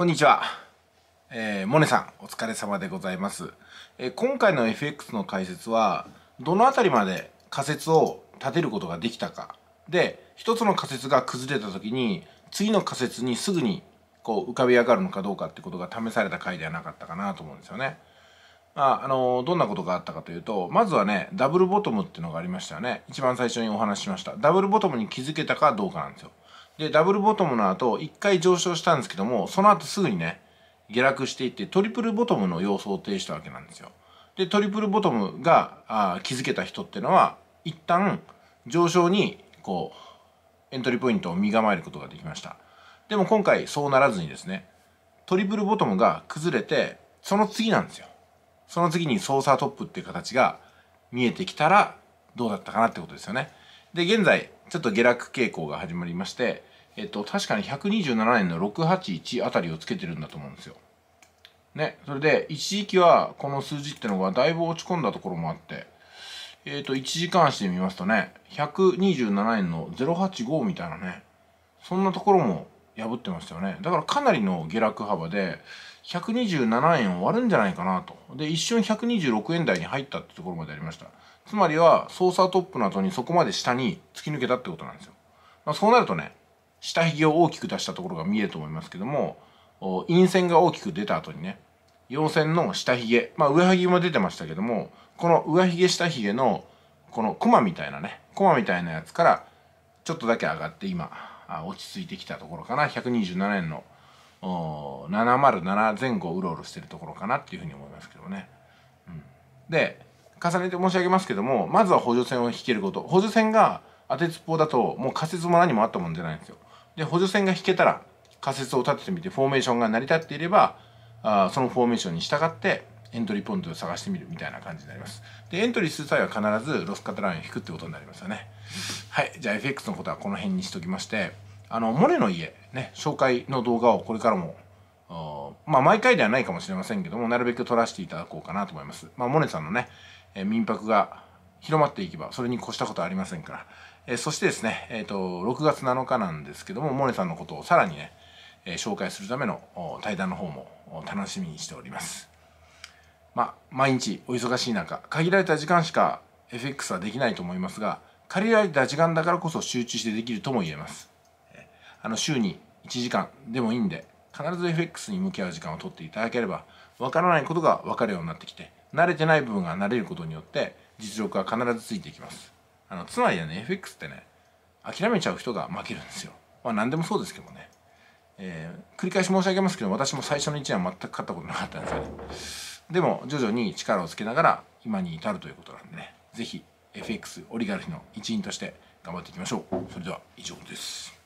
こんにちは。えー、モネさん、お疲れ様でございます。えー、今回の FX の解説は、どの辺りまで仮説を立てることができたか。で、一つの仮説が崩れた時に、次の仮説にすぐにこう浮かび上がるのかどうかってことが試された回ではなかったかなと思うんですよね。あ、あのー、どんなことがあったかというと、まずはね、ダブルボトムっていうのがありましたよね。一番最初にお話ししました。ダブルボトムに気づけたかどうかなんですよ。で、ダブルボトムの後、1回上昇したんですけども、その後すぐにね、下落していって、トリプルボトムの様相を呈したわけなんですよ。で、トリプルボトムがあ気づけた人ってのは、一旦上昇に、こう、エントリーポイントを身構えることができました。でも今回そうならずにですね、トリプルボトムが崩れて、その次なんですよ。その次に操作トップっていう形が見えてきたらどうだったかなってことですよね。で、現在、ちょっと下落傾向が始まりまして、えっと、確かに127円の681あたりをつけてるんだと思うんですよ。ね、それで、一時期はこの数字ってのがだいぶ落ち込んだところもあって、えっ、ー、と、1時間足で見ますとね、127円の085みたいなね、そんなところも破ってましたよね。だからかなりの下落幅で、127円を割るんじゃないかなと。で、一瞬126円台に入ったってところまでありました。つまりは、操作トップの後にそこまで下に突き抜けたってことなんですよ。まあ、そうなるとね、下髭を大きく出したところが見えると思いますけども陰線が大きく出た後にね陽線の下髭まあ上髭も出てましたけどもこの上髭下髭のこのコマみたいなねコマみたいなやつからちょっとだけ上がって今落ち着いてきたところかな127円の707前後うろうろしてるところかなっていうふうに思いますけどね。うん、で重ねて申し上げますけどもまずは補助線を引けること補助線が当てつっぽうだともう仮説も何もあったもんじゃないんですよ。で補助線が引けたら仮説を立ててみてフォーメーションが成り立っていればあそのフォーメーションに従ってエントリーポイントを探してみるみたいな感じになりますでエントリーする際は必ずロスカトラインを引くってことになりますよねはいじゃあ FX のことはこの辺にしときましてあのモネの家ね紹介の動画をこれからもまあ毎回ではないかもしれませんけどもなるべく撮らせていただこうかなと思いますまあモネさんのね、え民泊が広まっていけばそれに越したことはありませんから、えそしてですね、えーと、6月7日なんですけどもモネさんのことをさらにね、え紹介するための対談の方も楽しみにしております。まあ、毎日お忙しい中限られた時間しか FX はできないと思いますが限られた時間だからこそ集中してできるとも言えますあの週に1時間でもいいんで必ず FX に向き合う時間を取っていただければわからないことが分かるようになってきて慣れてない部分が慣れることによって実力は必ずついていきますあのつまりね FX ってね諦めちゃう人が負けるんですよ。まあ何でもそうですけどね。えー、繰り返し申し上げますけど私も最初の1年は全く勝ったことなかったんですよね。でも徐々に力をつけながら今に至るということなんでね是非 FX オリガルヒの一員として頑張っていきましょう。それでは以上です。